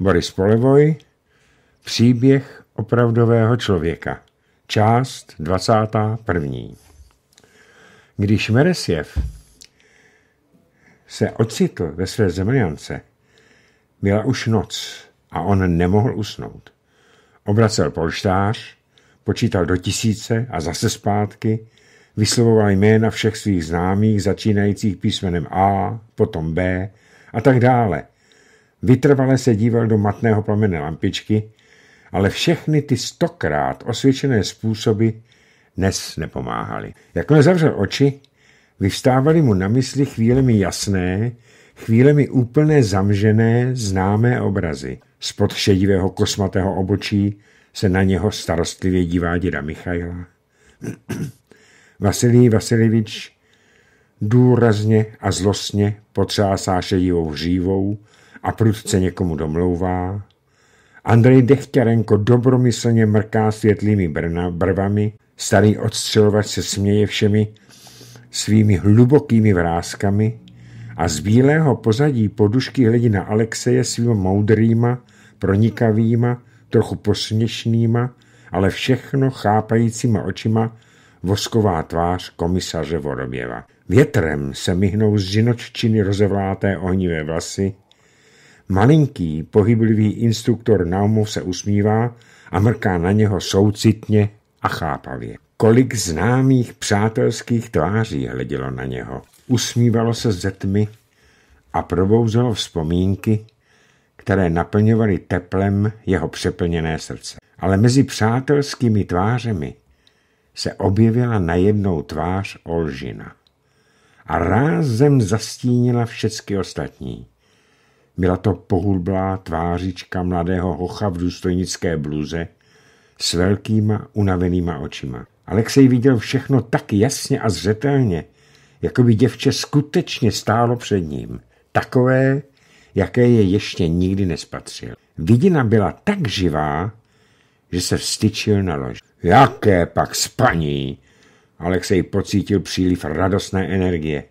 Boris Polevoj Příběh opravdového člověka Část 21. Když Meresjev se ocitl ve své zemljance, byla už noc a on nemohl usnout. Obracel polštář, počítal do tisíce a zase zpátky, vyslovoval jména všech svých známých, začínajících písmenem A, potom B a tak dále – Vytrvale se díval do matného plamene lampičky, ale všechny ty stokrát osvědčené způsoby dnes nepomáhaly. Jakmile zavřel oči, vyvstávaly mu na mysli chvílemi jasné, chvílemi úplně zamžené, známé obrazy. Spod šedivého kosmatého obočí se na něho starostlivě dívá děda Michaila. Vasilij Vasilivič důrazně a zlostně potřásá šedivou hřívou, a prudce někomu domlouvá. Andrej Dechtěrenko dobromyslně mrká světlými brna, brvami, starý odstřelovač se směje všemi svými hlubokými vrázkami a z bílého pozadí podušky hledí na Alexeje svýma moudrýma, pronikavýma, trochu posměšnýma, ale všechno chápajícíma očima vosková tvář komisaře Voroběva. Větrem se myhnou z žinoččiny rozevláté ohnivé vlasy, Malinký, pohyblivý instruktor Naumov se usmívá a mrká na něho soucitně a chápavě. Kolik známých přátelských tváří hledělo na něho. Usmívalo se ze tmy a probouzelo vzpomínky, které naplňovaly teplem jeho přeplněné srdce. Ale mezi přátelskými tvářemi se objevila najednou tvář Olžina a rázem zastínila všechny ostatní. Byla to pohulblá tvářička mladého hocha v důstojnické bluze s velkýma, unavenýma očima. Alexej viděl všechno tak jasně a zřetelně, jako by děvče skutečně stálo před ním. Takové, jaké je ještě nikdy nespatřil. Vidina byla tak živá, že se vstyčil na lož. Jaké pak spaní! Alexej pocítil příliv radostné energie.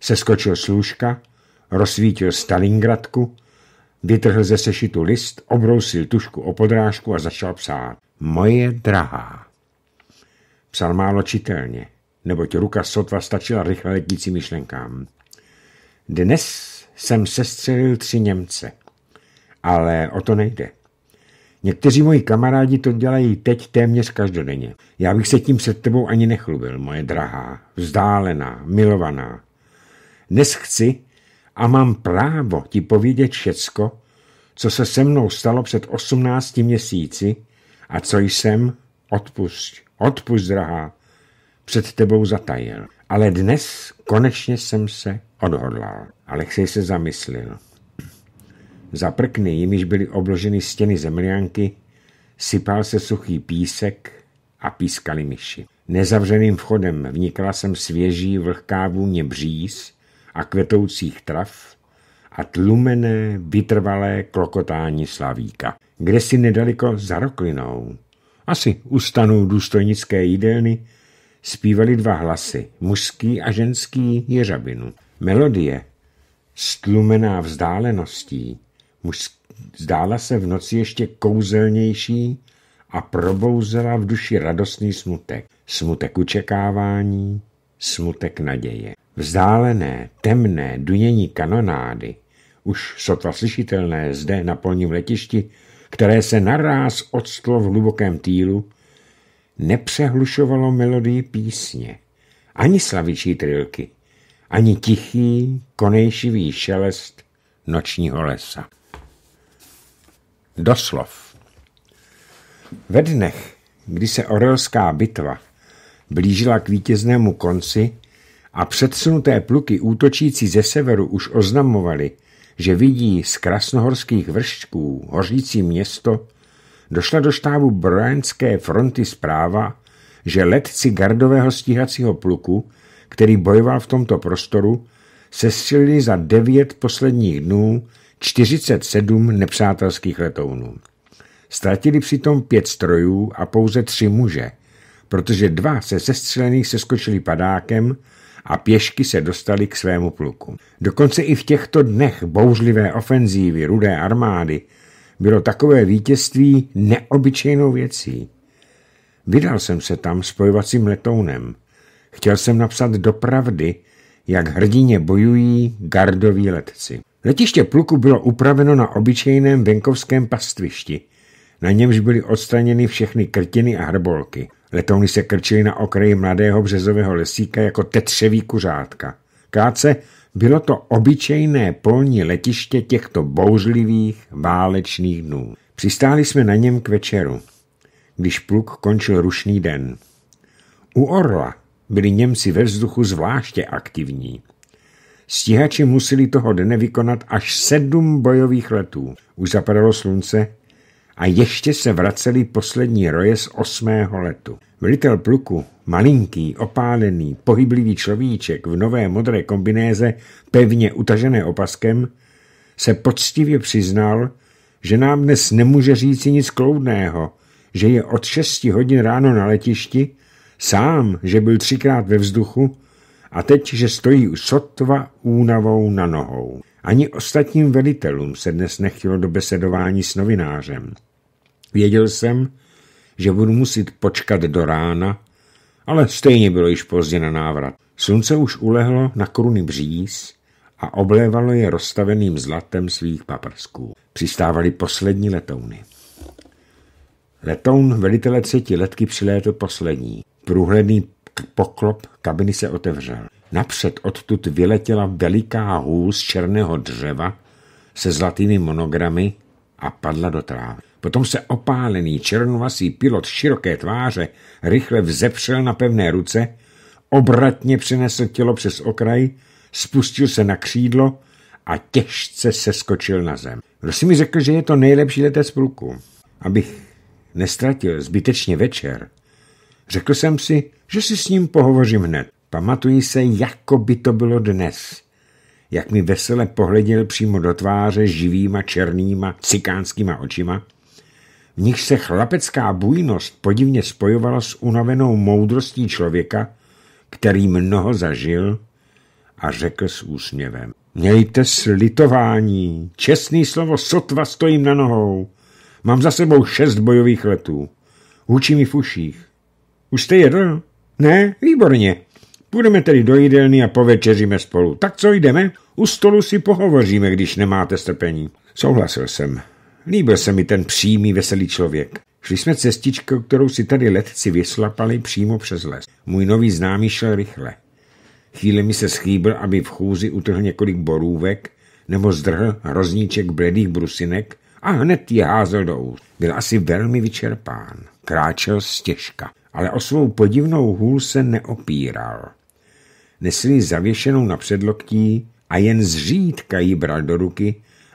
Seskočil služka rozsvítil Stalingradku, vytrhl ze sešitu list, obrousil tušku o podrážku a začal psát. Moje drahá. Psal málo čitelně, neboť ruka sotva stačila rychle letící myšlenkám. Dnes jsem sestřelil tři Němce, ale o to nejde. Někteří moji kamarádi to dělají teď téměř každodenně. Já bych se tím před tebou ani nechlubil, moje drahá, vzdálená, milovaná. Dnes chci, a mám právo ti povědět všecko, co se se mnou stalo před 18 měsíci a co jsem, odpust, odpust, drahá, před tebou zatajil. Ale dnes konečně jsem se odhodlal. Alexej se zamyslil. Za prkny, jimiž byly obloženy stěny zemlianky, sypal se suchý písek a pískali myši. Nezavřeným vchodem vnikla sem svěží vlhká vůně bříz a kvetoucích trav a tlumené, vytrvalé klokotání slavíka, kde si nedaleko za roklinou, asi u stanu důstojnické jídelny, zpívali dva hlasy, mužský a ženský jeřabinu. Melodie, stlumená vzdáleností, zdála se v noci ještě kouzelnější a probouzela v duši radostný smutek. Smutek očekávání, smutek naděje. Vzdálené, temné dunění kanonády, už sotva slyšitelné zde na polním letišti, které se naráz odstlo v hlubokém týlu, nepřehlušovalo melodii písně, ani slavičí trilky, ani tichý, konejšivý šelest nočního lesa. Doslov. Ve dnech, kdy se Orelská bitva blížila k vítěznému konci, a předsunuté pluky útočící ze severu už oznamovali, že vidí z krasnohorských vršťků hořící město, došla do štábu brojenské fronty zpráva, že letci gardového stíhacího pluku, který bojoval v tomto prostoru, sestřelili za devět posledních dnů 47 nepřátelských letounů. Ztratili přitom pět strojů a pouze tři muže, protože dva se sestřelených seskočili padákem a pěšky se dostali k svému pluku. Dokonce i v těchto dnech bouřlivé ofenzívy rudé armády bylo takové vítězství neobyčejnou věcí. Vydal jsem se tam spojovacím letounem. Chtěl jsem napsat dopravdy, jak hrdině bojují gardoví letci. Letiště pluku bylo upraveno na obyčejném venkovském pastvišti. Na němž byly odstraněny všechny krtiny a hrbolky. Letouny se krčily na okraji mladého březového lesíka jako tetřeví kuřátka. Krátce bylo to obyčejné polní letiště těchto bouřlivých válečných dnů. Přistáli jsme na něm k večeru, když pluk končil rušný den. U Orla byli Němci ve vzduchu zvláště aktivní. Stíhači museli toho dne vykonat až sedm bojových letů. Už zapadalo slunce a ještě se vraceli poslední roje z osmého letu. Velitel pluku, malinký, opálený, pohyblivý človíček v nové modré kombinéze, pevně utažené opaskem, se poctivě přiznal, že nám dnes nemůže říci nic kloudného, že je od 6 hodin ráno na letišti, sám, že byl třikrát ve vzduchu a teď, že stojí sotva únavou na nohou. Ani ostatním velitelům se dnes nechtělo do besedování s novinářem. Věděl jsem, že budu muset počkat do rána, ale stejně bylo již pozdě na návrat. Slunce už ulehlo na kruny bříz a oblévalo je rozstaveným zlatem svých paprsků. Přistávaly poslední letouny. Letoun velitele třetí letky přilétl poslední. Průhledný poklop kabiny se otevřel. Napřed odtud vyletěla veliká hůl z černého dřeva se zlatými monogramy a padla do trávy. Potom se opálený černovasý pilot široké tváře rychle vzepřel na pevné ruce, obratně přinesl tělo přes okraj, spustil se na křídlo a těžce se skočil na zem. Kdo si mi řekl, že je to nejlepší letec pluku? Abych nestratil zbytečně večer, Řekl jsem si, že si s ním pohovořím hned. Pamatuji se, jako by to bylo dnes. Jak mi vesele pohleděl přímo do tváře živýma černýma cikánskýma očima, v nich se chlapecká bujnost podivně spojovala s unavenou moudrostí člověka, který mnoho zažil a řekl s úsměvem. Mějte slitování, čestný slovo sotva stojím na nohou. Mám za sebou šest bojových letů. učím mi v uších. Už jste jedl? Ne? Výborně. Půjdeme tedy do jídelny a povečeříme spolu. Tak co jdeme? U stolu si pohovoříme, když nemáte strpení. Souhlasil jsem. Líbil se mi ten přímý, veselý člověk. Šli jsme cestičkou, kterou si tady letci vyslapali přímo přes les. Můj nový známý šel rychle. Chvíle mi se schýbil, aby v chůzi utrhl několik borůvek nebo zdrhl hrozníček bledých brusinek a hned ji házel do úst. Byl asi velmi vyčerpán. Kráčel stěžka ale o svou podivnou hůl se neopíral. Nesl ji zavěšenou na předloktí a jen zřídka ji bral do ruky,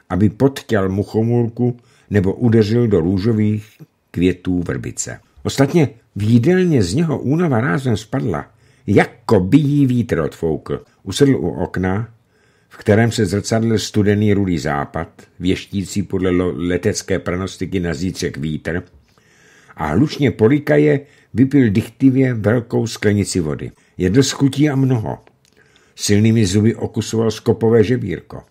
aby podtěl muchomulku nebo udeřil do růžových květů vrbice. Ostatně v jídelně z něho únava rázem spadla, jako by jí vítr odfoukl. Usedl u okna, v kterém se zrcadlil studený rudý západ, věštící podle letecké pranostiky na zítřek vítr, a hlučně polikaje vypil dychtivě velkou sklenici vody. Jedl chutí a mnoho. Silnými zuby okusoval skopové žebírko.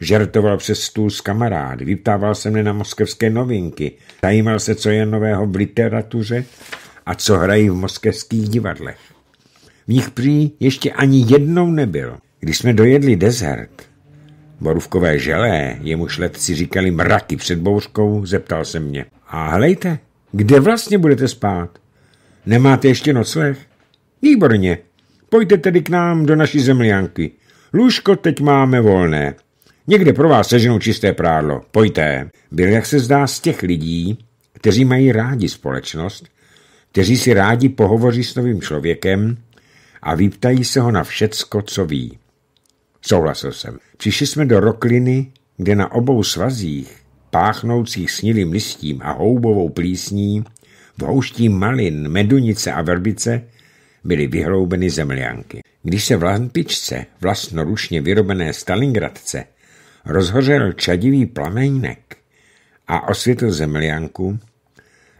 Žertoval přes stůl s kamarády, vyptával se mne na moskevské novinky, zajímal se, co je nového v literatuře a co hrají v moskevských divadlech. V nich prý ještě ani jednou nebyl. Když jsme dojedli dezert, borůvkové želé, jemu šletci říkali mraky před bouřkou, zeptal se mě. A hlejte, kde vlastně budete spát? Nemáte ještě nocleh? Výborně. Pojďte tedy k nám do naší zemlianky. Lůžko teď máme volné. Někde pro vás seženou čisté prádlo. Pojďte. Byl, jak se zdá, z těch lidí, kteří mají rádi společnost, kteří si rádi pohovoří s novým člověkem a vyptají se ho na všecko, co ví. Souhlasil jsem. Přišli jsme do rokliny, kde na obou svazích, páchnoucích snilým listím a houbovou plísní, pouští malin, medunice a verbice byly vyhloubeny zemlianky. Když se v lampičce, vlastnorušně vyrobené Stalingradce, rozhořel čadivý plamejnek a osvětl zemlianku,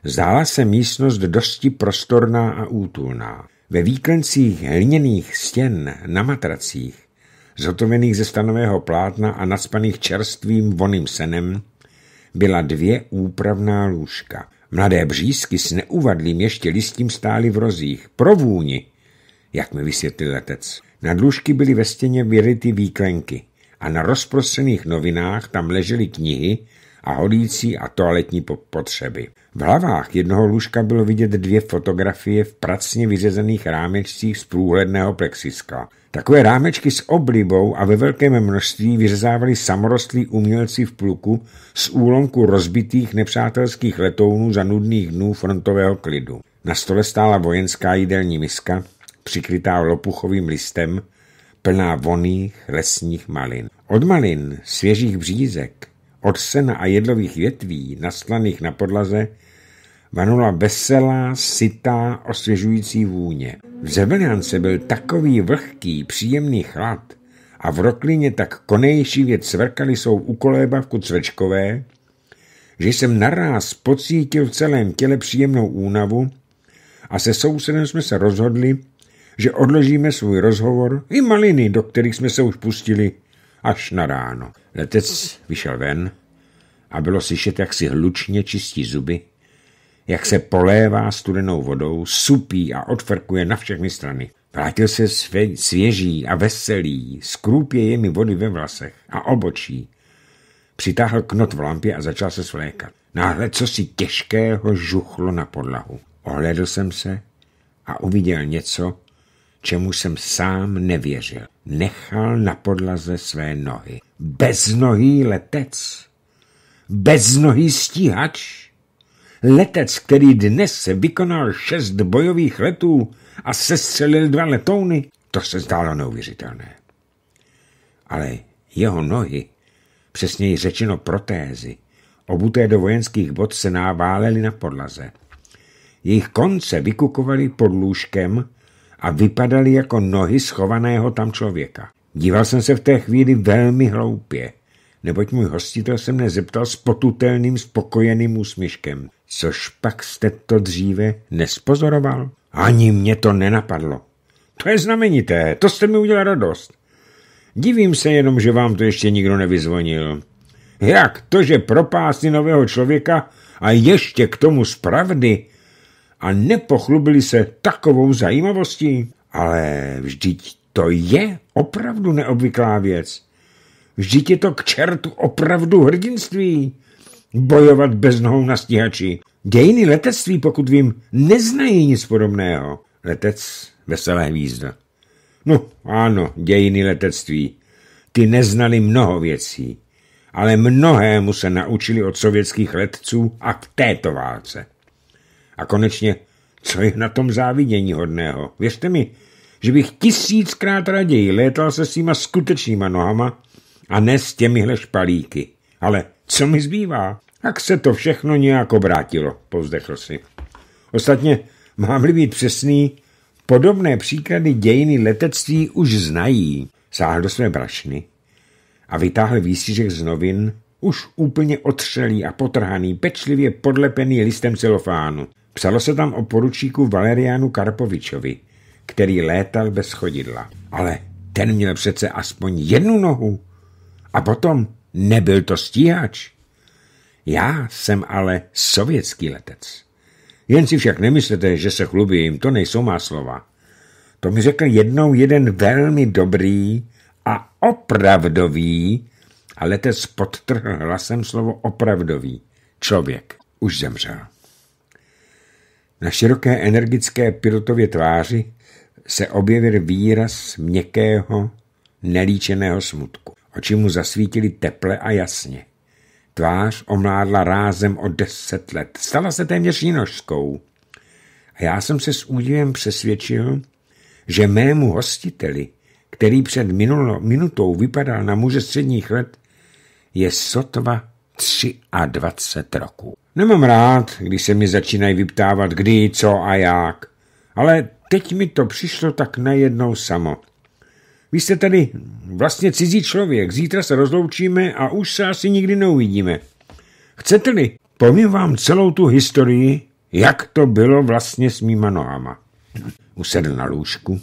zdála se místnost dosti prostorná a útulná. Ve výklencích hliněných stěn na matracích, zhotovených ze stanového plátna a nadspaných čerstvým voným senem, byla dvě úpravná lůžka. Mladé břízky s neuvadlým ještě listím stály v rozích. Pro vůni, jak mi vysvětlil letec. Na dlužky byly ve stěně vyryty výklenky a na rozprostřených novinách tam ležely knihy a holící a toaletní potřeby. V hlavách jednoho lůžka bylo vidět dvě fotografie v pracně vyřezaných rámečcích z průhledného plexiska – Takové rámečky s oblibou a ve velkém množství vyřezávali samorostlí umělci v pluku z úlomku rozbitých nepřátelských letounů za nudných dnů frontového klidu. Na stole stála vojenská jídelní miska, přikrytá lopuchovým listem, plná voných lesních malin. Od malin, svěžích břízek, od sena a jedlových větví, naslaných na podlaze, vanula veselá, sytá, osvěžující vůně. V Zeveljance byl takový vlhký, příjemný chlad a v roklině tak konejší cvrkali jsou u kolébavku cvrčkové, že jsem naráz pocítil v celém těle příjemnou únavu a se sousedem jsme se rozhodli, že odložíme svůj rozhovor i maliny, do kterých jsme se už pustili, až na ráno. Letec vyšel ven a bylo slyšet, jak si hlučně čistí zuby jak se polévá studenou vodou, supí a odfrkuje na všechny strany. Vrátil se svě- svěží a veselý, skrůpě jemi vody ve vlasech a obočí. Přitáhl knot v lampě a začal se svlékat. Náhle co si těžkého žuchlo na podlahu. Ohlédl jsem se a uviděl něco, čemu jsem sám nevěřil. Nechal na podlaze své nohy. Beznohý letec. Beznohý stíhač. Letec, který dnes vykonal šest bojových letů a sestřelil dva letouny, to se zdálo neuvěřitelné. Ale jeho nohy, přesněji řečeno protézy, obuté do vojenských bod se náválely na podlaze. Jejich konce vykukovaly pod lůžkem a vypadaly jako nohy schovaného tam člověka. Díval jsem se v té chvíli velmi hloupě neboť můj hostitel se mne zeptal s potutelným spokojeným úsměškem. Což pak jste to dříve nespozoroval? Ani mě to nenapadlo. To je znamenité, to jste mi udělal radost. Divím se jenom, že vám to ještě nikdo nevyzvonil. Jak to, že propásli nového člověka a ještě k tomu z pravdy a nepochlubili se takovou zajímavostí? Ale vždyť to je opravdu neobvyklá věc. Vždyť je to k čertu opravdu hrdinství. Bojovat bez nohou na stíhači. Dějiny letectví, pokud vím, neznají nic podobného. Letec, veselé hvízda. No, ano, dějiny letectví. Ty neznali mnoho věcí, ale mnohému se naučili od sovětských letců a k této válce. A konečně, co je na tom závidění hodného? Věřte mi, že bych tisíckrát raději létal se svýma skutečnýma nohama, a ne s těmihle špalíky. Ale co mi zbývá? Tak se to všechno nějak obrátilo, povzdechl si. Ostatně, mám-li být přesný, podobné příklady dějiny letectví už znají. Sáhl do své brašny a vytáhl výstřížek z novin, už úplně otřelý a potrhaný, pečlivě podlepený listem celofánu. Psalo se tam o poručíku Valeriánu Karpovičovi, který létal bez chodidla. Ale ten měl přece aspoň jednu nohu. A potom nebyl to stíhač. Já jsem ale sovětský letec. Jen si však nemyslete, že se chlubím, to nejsou má slova. To mi řekl jednou jeden velmi dobrý a opravdový, a letec podtrhl hlasem slovo opravdový, člověk. Už zemřel. Na široké energické pilotově tváři se objevil výraz měkkého, nelíčeného smutku. Oči mu zasvítily teple a jasně. Tvář omládla rázem o deset let. Stala se téměř jinožskou. A já jsem se s údivem přesvědčil, že mému hostiteli, který před minulo, minutou vypadal na muže středních let, je sotva 23 roku. Nemám rád, když se mi začínají vyptávat kdy, co a jak, ale teď mi to přišlo tak najednou samo – vy jste tady vlastně cizí člověk, zítra se rozloučíme a už se asi nikdy neuvidíme. Chcete-li, povím vám celou tu historii, jak to bylo vlastně s mýma nohama. Usedl na lůžku,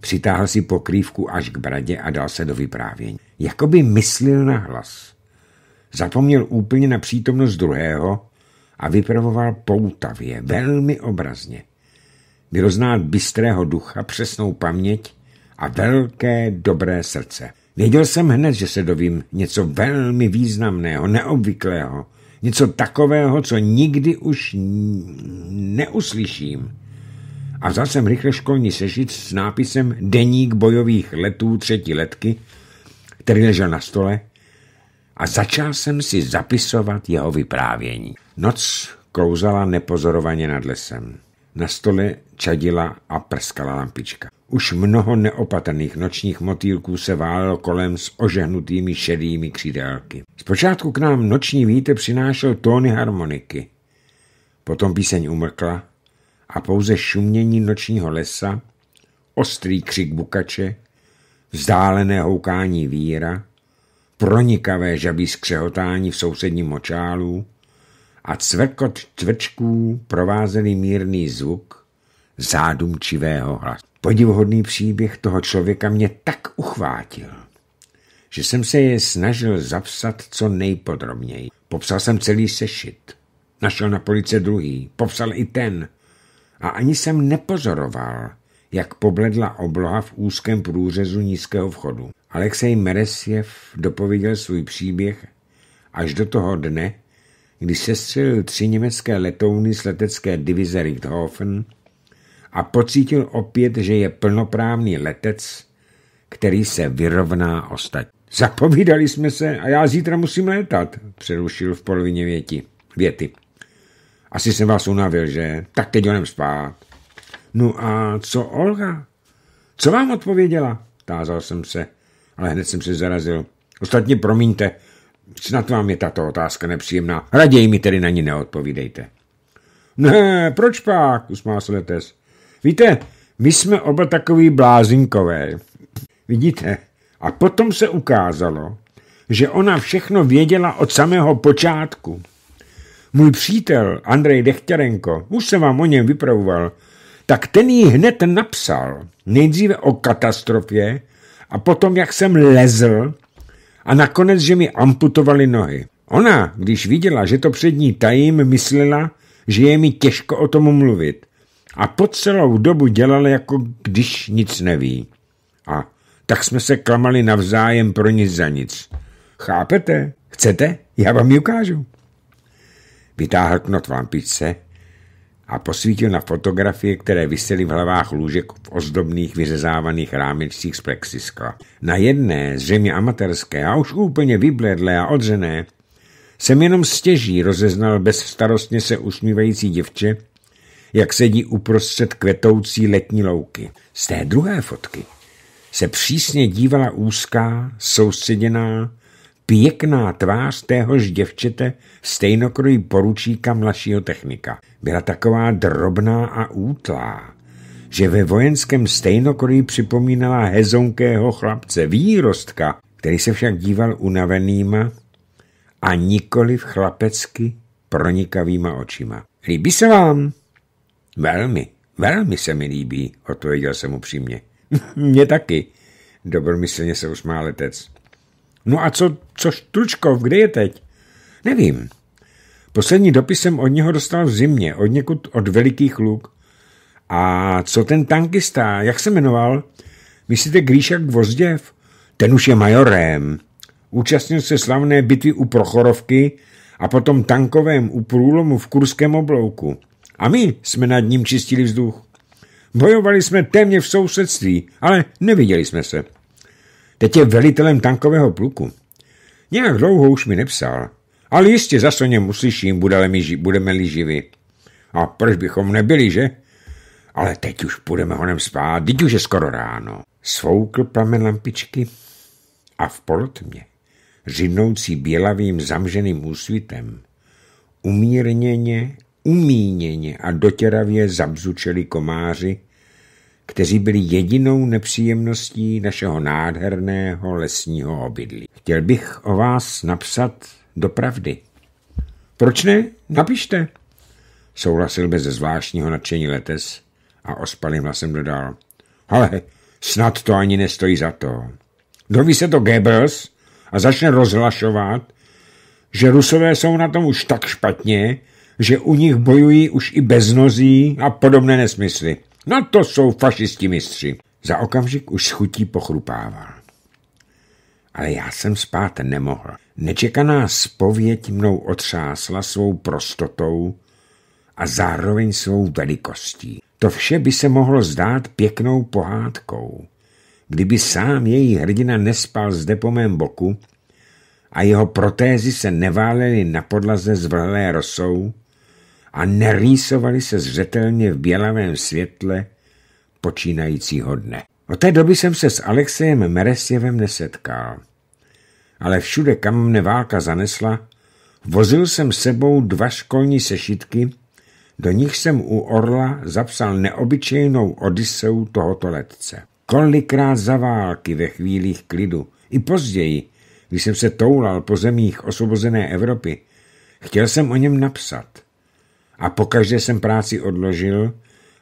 přitáhl si pokrývku až k bradě a dal se do vyprávění. Jakoby myslil na hlas. Zapomněl úplně na přítomnost druhého a vypravoval poutavě, velmi obrazně. Bylo bystrého ducha, přesnou paměť a velké dobré srdce. Věděl jsem hned, že se dovím něco velmi významného, neobvyklého, něco takového, co nikdy už neuslyším. A vzal jsem rychle školní sešit s nápisem Deník bojových letů třetí letky, který ležel na stole, a začal jsem si zapisovat jeho vyprávění. Noc klouzala nepozorovaně nad lesem. Na stole čadila a prskala lampička. Už mnoho neopatrných nočních motýlků se válelo kolem s ožehnutými šedými křídelky. Zpočátku k nám noční víte přinášel tóny harmoniky. Potom píseň umrkla a pouze šumění nočního lesa, ostrý křik bukače, vzdálené houkání víra, pronikavé žabí skřehotání v sousedním močálu a cvrkot čvrčků provázený mírný zvuk, zádumčivého hlasu. Podivuhodný příběh toho člověka mě tak uchvátil, že jsem se je snažil zapsat co nejpodrobněji. Popsal jsem celý sešit. Našel na police druhý, popsal i ten. A ani jsem nepozoroval, jak pobledla obloha v úzkém průřezu nízkého vchodu. Alexej Meresjev dopověděl svůj příběh až do toho dne, kdy sestřelil tři německé letouny z letecké divize Richthofen a pocítil opět, že je plnoprávný letec, který se vyrovná ostatní. Zapovídali jsme se a já zítra musím létat, přerušil v polovině věti, věty. Asi jsem vás unavil, že? Tak teď jdem spát. No a co Olga? Co vám odpověděla? Tázal jsem se, ale hned jsem se zarazil. Ostatně promiňte, snad vám je tato otázka nepříjemná. Raději mi tedy na ní neodpovídejte. Ne, proč pak, usmál se letes. Víte, my jsme oba takový blázinkové. Vidíte? A potom se ukázalo, že ona všechno věděla od samého počátku. Můj přítel Andrej Dechtěrenko, už se vám o něm vypravoval, tak ten jí hned napsal nejdříve o katastrofě a potom, jak jsem lezl a nakonec, že mi amputovali nohy. Ona, když viděla, že to před ní tajím, myslela, že je mi těžko o tom mluvit a po celou dobu dělal, jako když nic neví. A tak jsme se klamali navzájem pro nic za nic. Chápete? Chcete? Já vám ji ukážu. Vytáhl knot vampice a posvítil na fotografie, které visely v hlavách lůžek v ozdobných vyřezávaných rámečcích z plexiskla. Na jedné, zřejmě amatérské a už úplně vybledlé a odřené, jsem jenom stěží rozeznal bezstarostně se usmívající děvče, jak sedí uprostřed kvetoucí letní louky. Z té druhé fotky se přísně dívala úzká, soustředěná, pěkná tvář téhož děvčete stejnokrojí poručíka mladšího technika. Byla taková drobná a útlá, že ve vojenském stejnokroji připomínala hezonkého chlapce, výrostka, který se však díval unavenýma a nikoli v chlapecky pronikavýma očima. Líbí se vám? Velmi, velmi se mi líbí, odpověděl jsem upřímně. Mně taky, dobromyslně se usmál letec. No a co, co Štručkov, kde je teď? Nevím. Poslední dopis jsem od něho dostal v zimě, od někud od velikých luk. A co ten tankista, jak se jmenoval? Myslíte Gríšak Vozděv? Ten už je majorem. Účastnil se slavné bitvy u Prochorovky a potom tankovém u průlomu v Kurském oblouku a my jsme nad ním čistili vzduch. Bojovali jsme téměř v sousedství, ale neviděli jsme se. Teď je velitelem tankového pluku. Nějak dlouho už mi nepsal, ale jistě zase o něm uslyším, budeme-li budeme živi. A proč bychom nebyli, že? Ale teď už půjdeme honem spát, teď už je skoro ráno. Svoukl plamen lampičky a v polotmě, řinoucí bělavým zamženým úsvitem, umírněně umíněně a dotěravě zabzučeli komáři, kteří byli jedinou nepříjemností našeho nádherného lesního obydlí. Chtěl bych o vás napsat dopravdy. Proč ne? Napište. Souhlasil bez zvláštního nadšení letes a ospalým hlasem dodal. Ale snad to ani nestojí za to. Doví se to Goebbels a začne rozhlašovat, že rusové jsou na tom už tak špatně, že u nich bojují už i beznozí a podobné nesmysly. Na no to jsou fašisti mistři. Za okamžik už schutí pochrupával. Ale já jsem spát nemohl. Nečekaná spověď mnou otřásla svou prostotou a zároveň svou velikostí. To vše by se mohlo zdát pěknou pohádkou, kdyby sám její hrdina nespal zde po mém boku a jeho protézy se neválely na podlaze zvrhlé rosou, a nerýsovaly se zřetelně v bělavém světle počínajícího dne. Od té doby jsem se s Alexejem Meresjevem nesetkal. Ale všude, kam mne válka zanesla, vozil jsem sebou dva školní sešitky, do nich jsem u Orla zapsal neobyčejnou odiseu tohoto letce. Kolikrát za války ve chvílích klidu, i později, když jsem se toulal po zemích osvobozené Evropy, chtěl jsem o něm napsat – a pokaždé jsem práci odložil,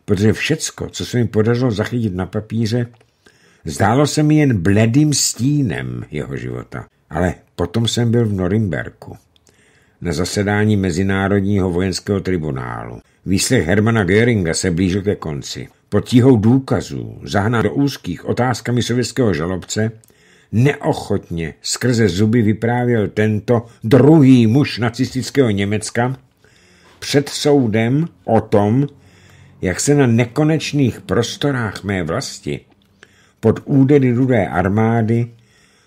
protože všecko, co se mi podařilo zachytit na papíře, zdálo se mi jen bledým stínem jeho života. Ale potom jsem byl v Norimberku na zasedání Mezinárodního vojenského tribunálu. Výslech Hermana Göringa se blížil ke konci. Pod tíhou důkazů, zahná do úzkých otázkami sovětského žalobce, neochotně skrze zuby vyprávěl tento druhý muž nacistického Německa, před soudem o tom, jak se na nekonečných prostorách mé vlasti pod údery rudé armády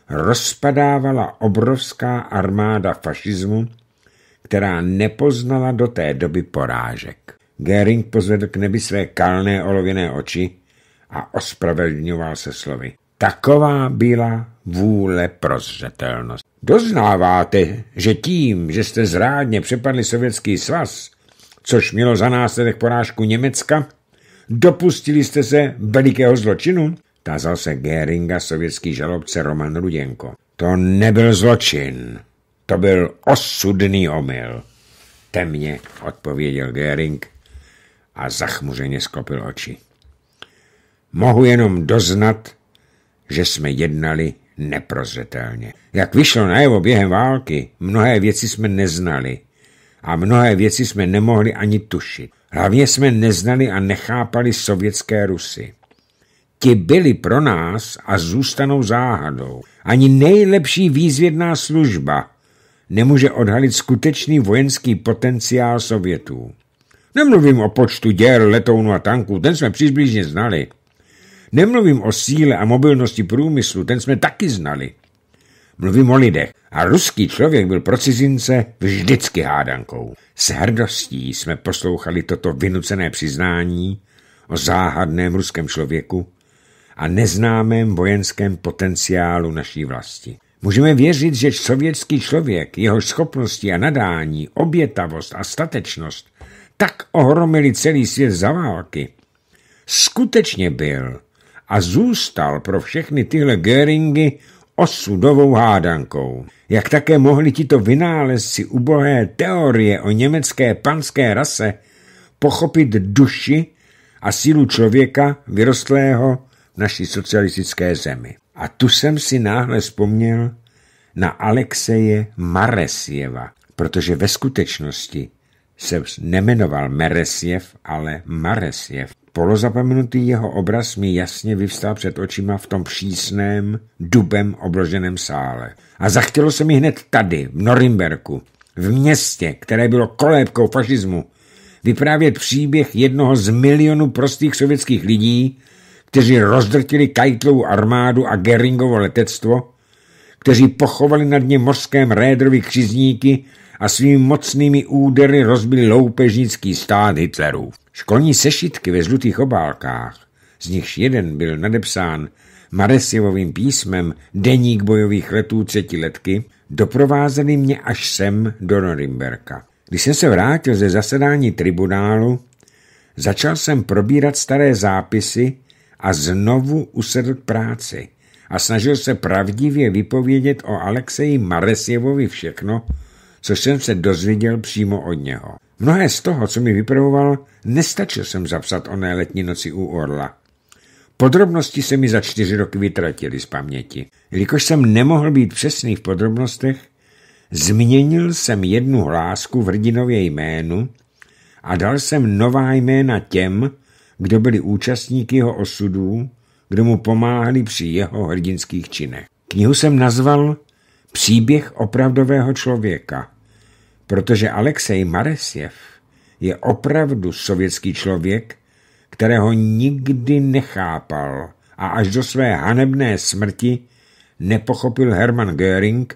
rozpadávala obrovská armáda fašismu, která nepoznala do té doby porážek. Göring pozvedl k nebi své kalné olověné oči a ospravedlňoval se slovy. Taková byla vůle prozřetelnost. Doznáváte, že tím, že jste zrádně přepadli Sovětský svaz, což mělo za následek porážku Německa, dopustili jste se velikého zločinu? Tázal se Geringa sovětský žalobce Roman Ruděnko. To nebyl zločin, to byl osudný omyl. Temně odpověděl Gering a zachmuřeně sklopil oči. Mohu jenom doznat, že jsme jednali neprozřetelně. Jak vyšlo najevo během války, mnohé věci jsme neznali a mnohé věci jsme nemohli ani tušit. Hlavně jsme neznali a nechápali sovětské Rusy. Ti byli pro nás a zůstanou záhadou. Ani nejlepší výzvědná služba nemůže odhalit skutečný vojenský potenciál Sovětů. Nemluvím o počtu děr, letounů a tanků, ten jsme přibližně znali. Nemluvím o síle a mobilnosti průmyslu, ten jsme taky znali. Mluvím o lidech. A ruský člověk byl pro cizince vždycky hádankou. S hrdostí jsme poslouchali toto vynucené přiznání o záhadném ruském člověku a neznámém vojenském potenciálu naší vlasti. Můžeme věřit, že sovětský člověk, jeho schopnosti a nadání, obětavost a statečnost tak ohromili celý svět za války. Skutečně byl a zůstal pro všechny tyhle Göringy osudovou hádankou. Jak také mohli tito vynálezci ubohé teorie o německé panské rase pochopit duši a sílu člověka vyrostlého v naší socialistické zemi. A tu jsem si náhle vzpomněl na Alexeje Maresieva, protože ve skutečnosti se nemenoval Meresiev, ale Maresiev. Polozapomenutý jeho obraz mi jasně vyvstal před očima v tom přísném, dubem obloženém sále. A zachtělo se mi hned tady, v Norimberku, v městě, které bylo kolébkou fašismu, vyprávět příběh jednoho z milionů prostých sovětských lidí, kteří rozdrtili Kajtlovu armádu a Geringovo letectvo, kteří pochovali na dně mořském rédrovi křizníky a svými mocnými údery rozbili loupežnický stát Hitlerův. Školní sešitky ve žlutých obálkách, z nichž jeden byl nadepsán Maresivovým písmem Deník bojových letů letky, doprovázeny mě až sem do Norimberka. Když jsem se vrátil ze zasedání tribunálu, začal jsem probírat staré zápisy a znovu usedl k práci a snažil se pravdivě vypovědět o Alexeji Maresjevovi všechno, což jsem se dozvěděl přímo od něho. Mnohé z toho, co mi vypravoval, nestačil jsem zapsat né letní noci u Orla. Podrobnosti se mi za čtyři roky vytratily z paměti. Jelikož jsem nemohl být přesný v podrobnostech, změnil jsem jednu hlásku v hrdinově jménu a dal jsem nová jména těm, kdo byli účastníky jeho osudů, kdo mu pomáhali při jeho hrdinských činech. Knihu jsem nazval Příběh opravdového člověka – protože Alexej Maresjev je opravdu sovětský člověk, kterého nikdy nechápal a až do své hanebné smrti nepochopil Hermann Göring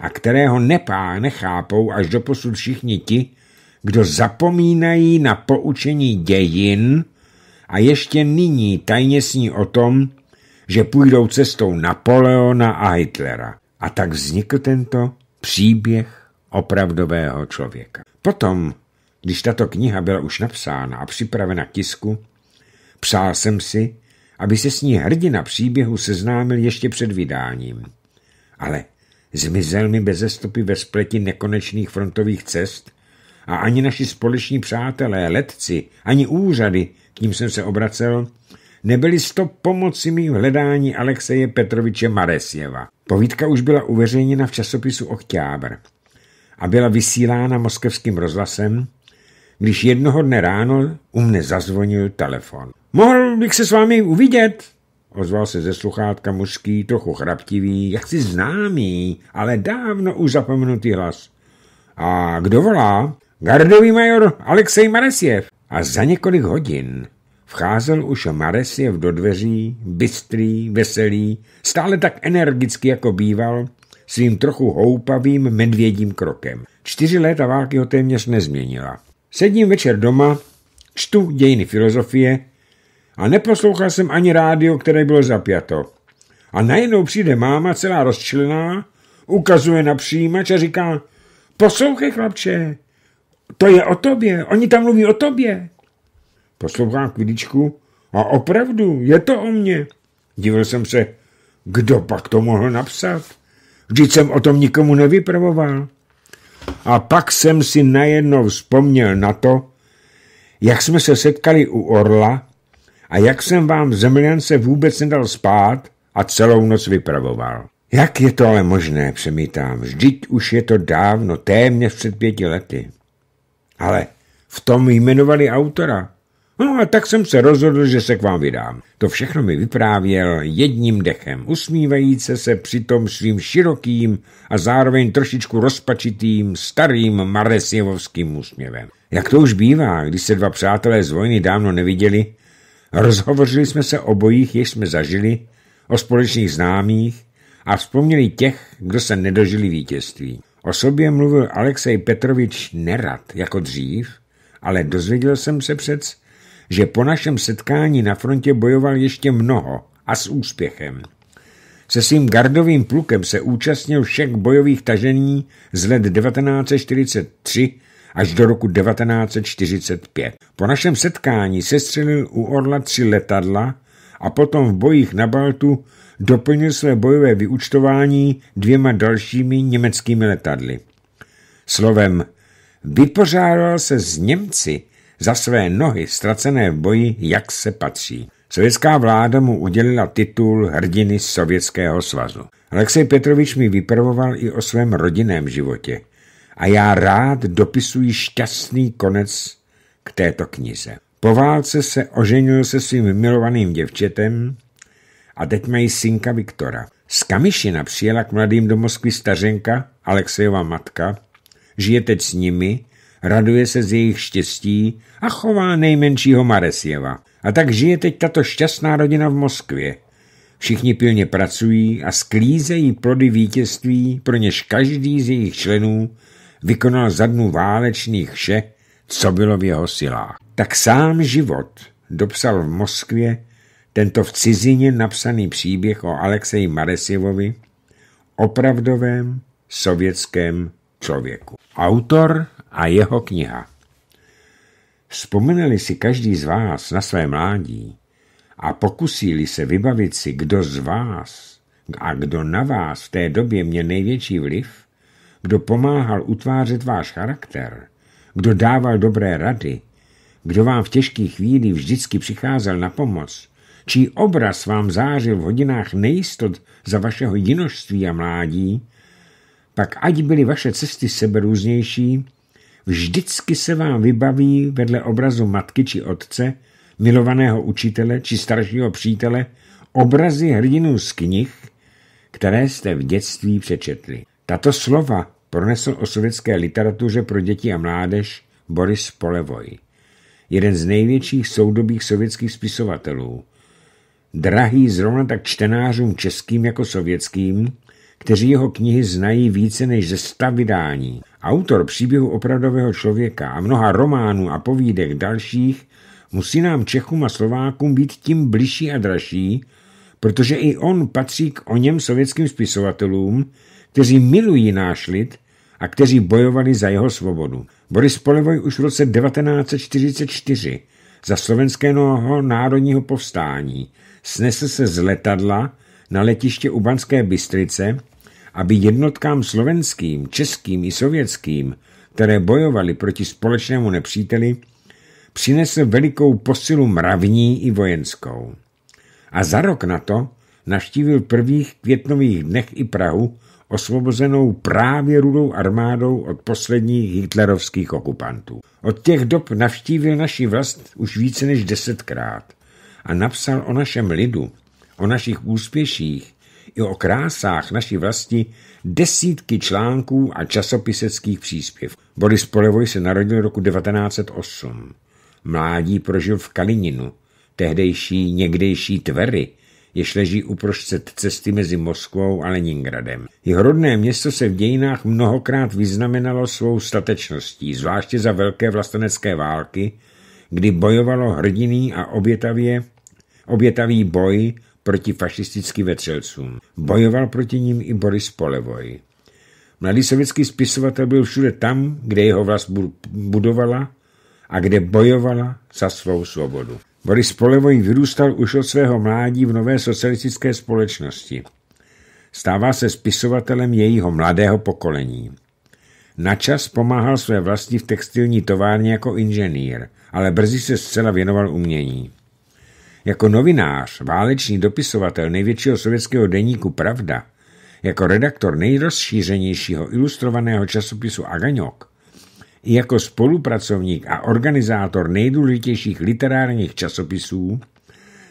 a kterého nepá nechápou až do posud všichni ti, kdo zapomínají na poučení dějin a ještě nyní tajně sní o tom, že půjdou cestou Napoleona a Hitlera. A tak vznikl tento příběh opravdového člověka. Potom, když tato kniha byla už napsána a připravena k tisku, psal jsem si, aby se s ní hrdina příběhu seznámil ještě před vydáním. Ale zmizel mi beze stopy ve spleti nekonečných frontových cest a ani naši společní přátelé, letci, ani úřady, k ním jsem se obracel, nebyli stop pomoci mým hledání Alexeje Petroviče Maresjeva. Povídka už byla uveřejněna v časopisu Oktábr a byla vysílána moskevským rozhlasem, když jednoho dne ráno u mne zazvonil telefon. Mohl bych se s vámi uvidět, ozval se ze sluchátka mužský, trochu chraptivý, jaksi známý, ale dávno už zapomenutý hlas. A kdo volá? Gardový major Alexej Maresiev. A za několik hodin vcházel už Maresiev do dveří, bystrý, veselý, stále tak energicky, jako býval, svým trochu houpavým medvědím krokem. Čtyři léta války ho téměř nezměnila. Sedím večer doma, čtu dějiny filozofie a neposlouchal jsem ani rádio, které bylo zapjato. A najednou přijde máma celá rozčilená, ukazuje na přijímač a říká, poslouchej chlapče, to je o tobě, oni tam mluví o tobě. Poslouchám chvíličku a opravdu, je to o mně. Divil jsem se, kdo pak to mohl napsat? Vždyť jsem o tom nikomu nevypravoval. A pak jsem si najednou vzpomněl na to, jak jsme se setkali u Orla a jak jsem vám zemljance vůbec nedal spát a celou noc vypravoval. Jak je to ale možné, přemítám, vždyť už je to dávno, téměř před pěti lety. Ale v tom jmenovali autora. No a tak jsem se rozhodl, že se k vám vydám. To všechno mi vyprávěl jedním dechem, usmívajíce se přitom svým širokým a zároveň trošičku rozpačitým starým maresjevovským úsměvem. Jak to už bývá, když se dva přátelé z vojny dávno neviděli, rozhovořili jsme se o bojích, jež jsme zažili, o společných známých a vzpomněli těch, kdo se nedožili vítězství. O sobě mluvil Alexej Petrovič nerad, jako dřív, ale dozvěděl jsem se přece, že po našem setkání na frontě bojoval ještě mnoho a s úspěchem. Se svým gardovým plukem se účastnil všech bojových tažení z let 1943 až do roku 1945. Po našem setkání se střelil u Orla tři letadla a potom v bojích na Baltu doplnil své bojové vyučtování dvěma dalšími německými letadly. Slovem, vypořádal se s Němci za své nohy ztracené v boji, jak se patří. Sovětská vláda mu udělila titul hrdiny Sovětského svazu. Alexej Petrovič mi vypravoval i o svém rodinném životě a já rád dopisuji šťastný konec k této knize. Po válce se oženil se svým milovaným děvčetem a teď mají synka Viktora. Z Kamišina přijela k mladým do Moskvy stařenka, Alexejova matka, žije teď s nimi raduje se z jejich štěstí a chová nejmenšího Maresjeva. A tak žije teď tato šťastná rodina v Moskvě. Všichni pilně pracují a sklízejí plody vítězství, pro něž každý z jejich členů vykonal za dnu válečných vše, co bylo v jeho silách. Tak sám život dopsal v Moskvě tento v cizině napsaný příběh o Alexeji Maresjevovi, opravdovém sovětském člověku. Autor a jeho kniha. Vzpomeneli si každý z vás na své mládí a pokusili se vybavit si, kdo z vás a kdo na vás v té době měl největší vliv, kdo pomáhal utvářet váš charakter, kdo dával dobré rady, kdo vám v těžkých chvíli vždycky přicházel na pomoc, čí obraz vám zářil v hodinách nejistot za vašeho jinožství a mládí, pak ať byly vaše cesty seberůznější, vždycky se vám vybaví vedle obrazu matky či otce, milovaného učitele či staršího přítele, obrazy hrdinů z knih, které jste v dětství přečetli. Tato slova pronesl o sovětské literatuře pro děti a mládež Boris Polevoj, jeden z největších soudobých sovětských spisovatelů. Drahý zrovna tak čtenářům českým jako sovětským, kteří jeho knihy znají více než ze sta vydání. Autor příběhu opravdového člověka a mnoha románů a povídek dalších musí nám Čechům a Slovákům být tím bližší a dražší, protože i on patří k o něm sovětským spisovatelům, kteří milují náš lid a kteří bojovali za jeho svobodu. Boris Polevoj už v roce 1944 za slovenského národního povstání snesl se z letadla na letiště u Banské Bystrice, aby jednotkám slovenským, českým i sovětským, které bojovali proti společnému nepříteli, přinesl velikou posilu mravní i vojenskou. A za rok na to naštívil v prvních květnových dnech i Prahu, osvobozenou právě rudou armádou od posledních hitlerovských okupantů. Od těch dob navštívil naši vlast už více než desetkrát a napsal o našem lidu, o našich úspěších i o krásách naší vlasti desítky článků a časopiseckých příspěvů. Boris Polevoj se narodil roku 1908. Mládí prožil v Kalininu, tehdejší někdejší Tvery, jež leží uprostřed cesty mezi Moskvou a Leningradem. Jeho rodné město se v dějinách mnohokrát vyznamenalo svou statečností, zvláště za velké vlastenecké války, kdy bojovalo hrdiný a obětavě, obětavý boj proti fašistickým vetřelcům. Bojoval proti ním i Boris Polevoj. Mladý sovětský spisovatel byl všude tam, kde jeho vlast budovala a kde bojovala za svou svobodu. Boris Polevoj vyrůstal už od svého mládí v nové socialistické společnosti. Stává se spisovatelem jejího mladého pokolení. Načas pomáhal své vlasti v textilní továrně jako inženýr, ale brzy se zcela věnoval umění. Jako novinář, válečný dopisovatel největšího sovětského deníku Pravda, jako redaktor nejrozšířenějšího ilustrovaného časopisu Agaňok, i jako spolupracovník a organizátor nejdůležitějších literárních časopisů,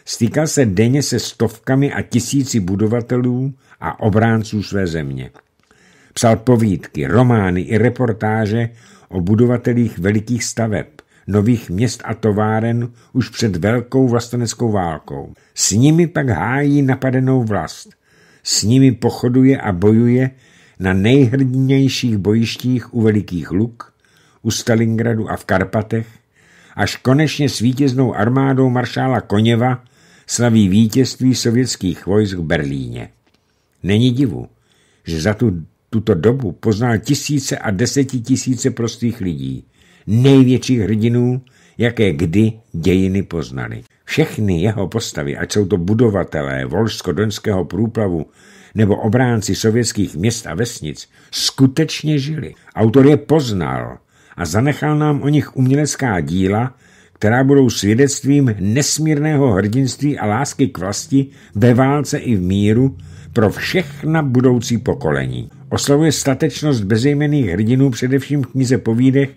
stýkal se denně se stovkami a tisíci budovatelů a obránců své země. Psal povídky, romány i reportáže o budovatelích velikých staveb, nových měst a továren už před velkou vlasteneckou válkou. S nimi pak hájí napadenou vlast. S nimi pochoduje a bojuje na nejhrdnějších bojištích u Velikých Luk, u Stalingradu a v Karpatech, až konečně s vítěznou armádou maršála Koněva slaví vítězství sovětských vojsk v Berlíně. Není divu, že za tu, tuto dobu poznal tisíce a desetitisíce prostých lidí, největších hrdinů, jaké kdy dějiny poznaly. Všechny jeho postavy, ať jsou to budovatelé volsko-donského průplavu nebo obránci sovětských měst a vesnic, skutečně žili. Autor je poznal a zanechal nám o nich umělecká díla, která budou svědectvím nesmírného hrdinství a lásky k vlasti ve válce i v míru pro všechna budoucí pokolení. Oslavuje statečnost bezejmených hrdinů především v knize povídech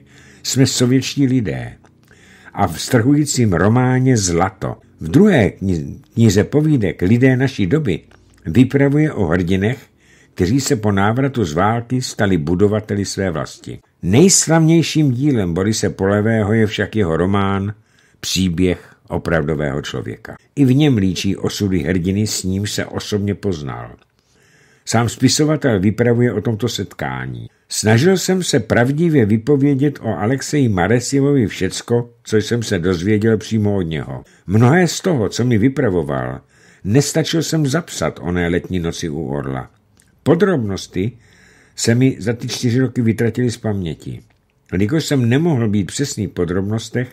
jsme sovětští lidé. A v strhujícím románě Zlato, v druhé knize povídek Lidé naší doby, vypravuje o hrdinech, kteří se po návratu z války stali budovateli své vlasti. Nejslavnějším dílem Borise Polevého je však jeho román Příběh opravdového člověka. I v něm líčí osudy hrdiny, s ním se osobně poznal. Sám spisovatel vypravuje o tomto setkání. Snažil jsem se pravdivě vypovědět o Alexeji Maresivovi všecko, co jsem se dozvěděl přímo od něho. Mnohé z toho, co mi vypravoval, nestačil jsem zapsat oné letní noci u Orla. Podrobnosti se mi za ty čtyři roky vytratily z paměti. Když jsem nemohl být přesný v podrobnostech,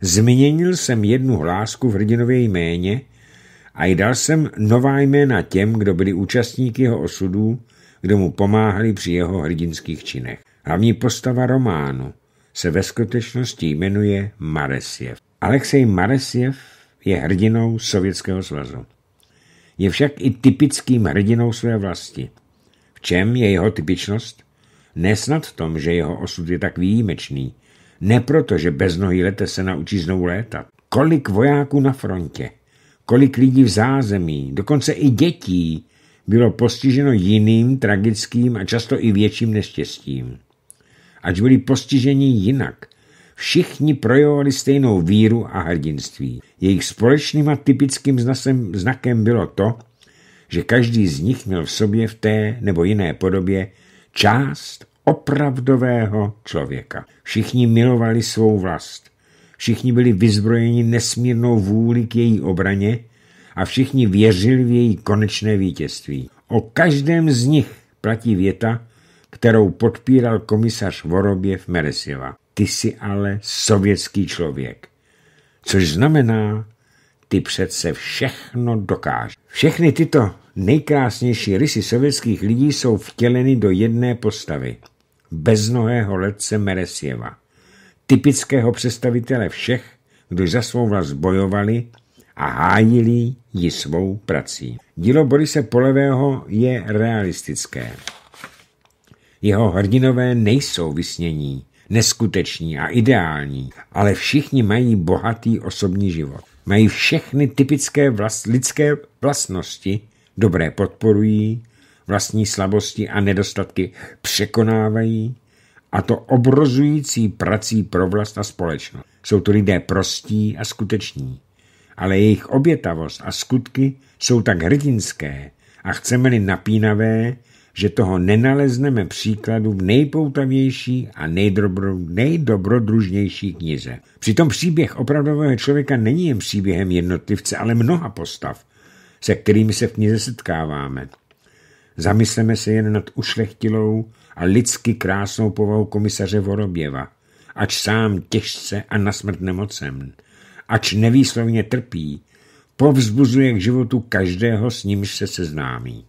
změnil jsem jednu hlásku v hrdinově jméně a i dal jsem nová jména těm, kdo byli účastníky jeho osudů, kdo mu pomáhali při jeho hrdinských činech. Hlavní postava románu se ve skutečnosti jmenuje Maresjev. Alexej Maresjev je hrdinou Sovětského svazu. Je však i typickým hrdinou své vlasti. V čem je jeho typičnost? Nesnad v tom, že jeho osud je tak výjimečný. Ne proto, že bez nohy lete se naučí znovu létat. Kolik vojáků na frontě, kolik lidí v zázemí, dokonce i dětí bylo postiženo jiným tragickým a často i větším neštěstím. Ač byli postiženi jinak, všichni projevovali stejnou víru a hrdinství. Jejich společným a typickým znakem bylo to, že každý z nich měl v sobě v té nebo jiné podobě část opravdového člověka. Všichni milovali svou vlast. Všichni byli vyzbrojeni nesmírnou vůli k její obraně a všichni věřili v její konečné vítězství. O každém z nich platí věta, kterou podpíral komisař Vorobjev Meresiva. Ty jsi ale sovětský člověk. Což znamená, ty přece všechno dokážeš. Všechny tyto nejkrásnější rysy sovětských lidí jsou vtěleny do jedné postavy. Beznohého letce Meresieva. Typického představitele všech, kdo za svou vlast bojovali, a hájili ji svou prací. Dílo Borise Polevého je realistické. Jeho hrdinové nejsou vysnění, neskuteční a ideální, ale všichni mají bohatý osobní život. Mají všechny typické vlast, lidské vlastnosti, dobré podporují, vlastní slabosti a nedostatky překonávají, a to obrozující prací pro vlast a společnost. Jsou to lidé prostí a skuteční ale jejich obětavost a skutky jsou tak hrdinské a chceme-li napínavé, že toho nenalezneme příkladu v nejpoutavější a nejdobro, nejdobrodružnější knize. Přitom příběh opravdového člověka není jen příběhem jednotlivce, ale mnoha postav, se kterými se v knize setkáváme. Zamysleme se jen nad ušlechtilou a lidsky krásnou povahu komisaře Vorobjeva, ač sám těžce a nasmrt nemocem ač nevýslovně trpí, povzbuzuje k životu každého, s nímž se seznámí.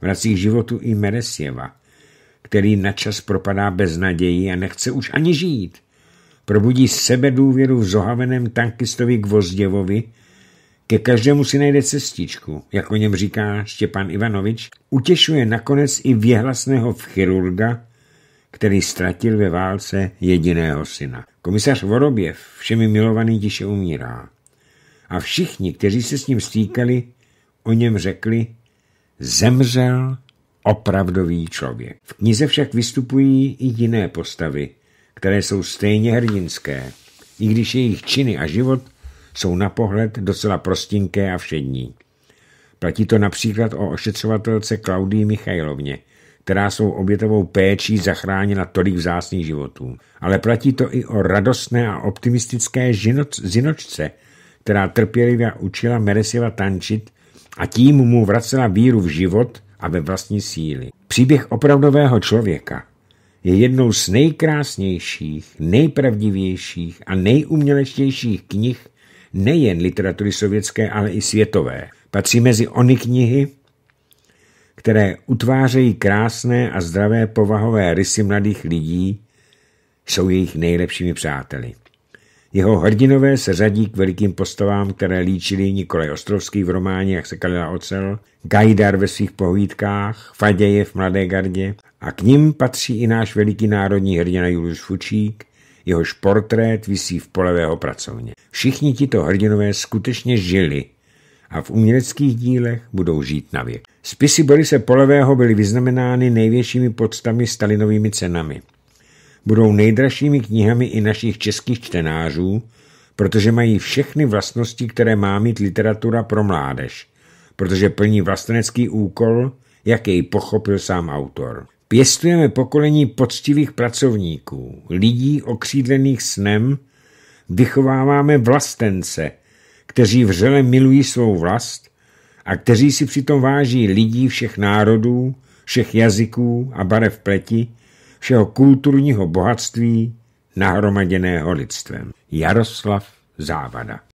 Vrací k životu i Meresjeva, který načas propadá bez naději a nechce už ani žít. Probudí sebe důvěru v zohaveném tankistovi Gvozděvovi, ke každému si najde cestičku, jak o něm říká Štěpán Ivanovič, utěšuje nakonec i věhlasného chirurga, který ztratil ve válce jediného syna. Komisař Voroběv, všemi milovaný, tiše umírá. A všichni, kteří se s ním stýkali, o něm řekli, zemřel opravdový člověk. V knize však vystupují i jiné postavy, které jsou stejně hrdinské, i když jejich činy a život jsou na pohled docela prostinké a všední. Platí to například o ošetřovatelce Klaudii Michajlovně, která svou obětovou péčí zachránila tolik vzácných životů. Ale platí to i o radostné a optimistické žinoc, zinočce, která trpělivě učila Meresiva tančit a tím mu vracela víru v život a ve vlastní síly. Příběh opravdového člověka je jednou z nejkrásnějších, nejpravdivějších a nejumělečtějších knih nejen literatury sovětské, ale i světové. Patří mezi ony knihy, které utvářejí krásné a zdravé povahové rysy mladých lidí, jsou jejich nejlepšími přáteli. Jeho hrdinové se řadí k velikým postavám, které líčili Nikolaj Ostrovský v románě Jak se kalila ocel, Gajdar ve svých povídkách, Faděje v Mladé gardě a k ním patří i náš veliký národní hrdina Julius Fučík, jehož portrét visí v polevého pracovně. Všichni tito hrdinové skutečně žili a v uměleckých dílech budou žít na věk. Spisy Borise Polového byly vyznamenány největšími podstami Stalinovými cenami. Budou nejdražšími knihami i našich českých čtenářů, protože mají všechny vlastnosti, které má mít literatura pro mládež, protože plní vlastenecký úkol, jak jej pochopil sám autor. Pěstujeme pokolení poctivých pracovníků, lidí okřídlených snem, vychováváme vlastence, kteří vřele milují svou vlast a kteří si přitom váží lidí všech národů, všech jazyků a barev pleti, všeho kulturního bohatství nahromaděného lidstvem. Jaroslav Závada